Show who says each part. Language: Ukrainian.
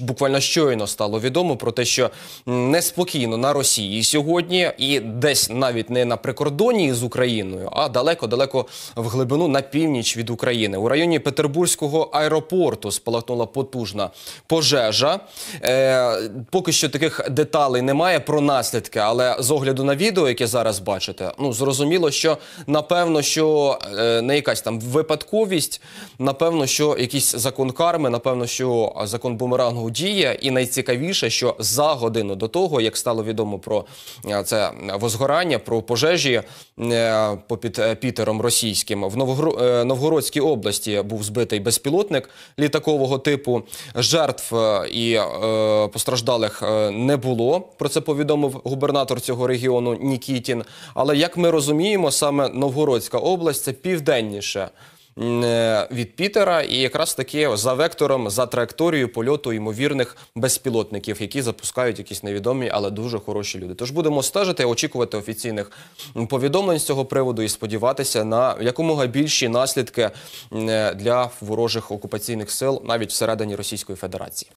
Speaker 1: буквально щойно стало відомо про те, що неспокійно на Росії сьогодні, і десь навіть не на прикордоні з Україною, а далеко-далеко в глибину на північ від України. У районі Петербурзького аеропорту спалахнула потужна пожежа. Е, Поки що таких деталей немає про наслідки, але з огляду на відео, яке зараз бачите, ну зрозуміло, що напевно, що е, не якась там випадковість, напевно, що якийсь закон карми, напевно, що закон бумерангу дія, і найцікавіше, що за годину до того, як стало відомо про е, це возгорання, про пожежі е, попід е, Пітером Російським, в Новгородській області був збитий безпілотник літакового типу. Жертв і постраждалих не було. Про це повідомив губернатор цього регіону Нікітін. Але як ми розуміємо, саме Новгородська область це південніше. Е, від Пітера, і якраз таки за вектором, за траєкторією польоту ймовірних безпілотників, які запускають якісь невідомі, але дуже хороші люди. Тож будемо стежити, очікувати офіційних повідомлень з цього приводу і сподіватися на якомога більші наслідки е, для ворожих окупаційних сил навіть всередині Російської Федерації.